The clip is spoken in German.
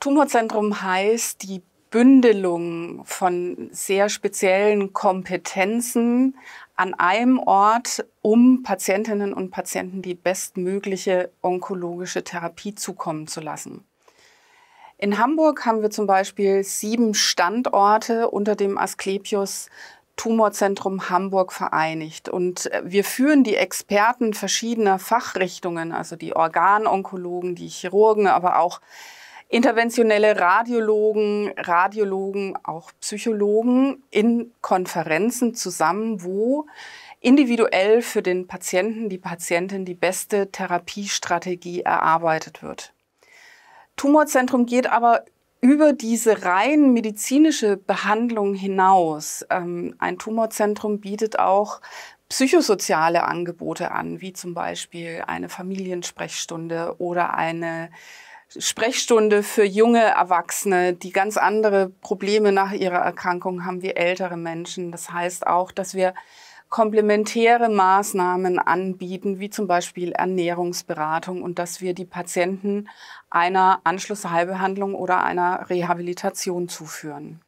Tumorzentrum heißt die Bündelung von sehr speziellen Kompetenzen an einem Ort, um Patientinnen und Patienten die bestmögliche onkologische Therapie zukommen zu lassen. In Hamburg haben wir zum Beispiel sieben Standorte unter dem Asklepios Tumorzentrum Hamburg vereinigt. Und wir führen die Experten verschiedener Fachrichtungen, also die Organonkologen, die Chirurgen, aber auch interventionelle Radiologen, Radiologen, auch Psychologen in Konferenzen zusammen, wo individuell für den Patienten, die Patientin die beste Therapiestrategie erarbeitet wird. Tumorzentrum geht aber über diese rein medizinische Behandlung hinaus. Ähm, ein Tumorzentrum bietet auch psychosoziale Angebote an, wie zum Beispiel eine Familiensprechstunde oder eine Sprechstunde für junge Erwachsene, die ganz andere Probleme nach ihrer Erkrankung haben wie ältere Menschen. Das heißt auch, dass wir komplementäre Maßnahmen anbieten, wie zum Beispiel Ernährungsberatung und dass wir die Patienten einer Anschlussheilbehandlung oder einer Rehabilitation zuführen.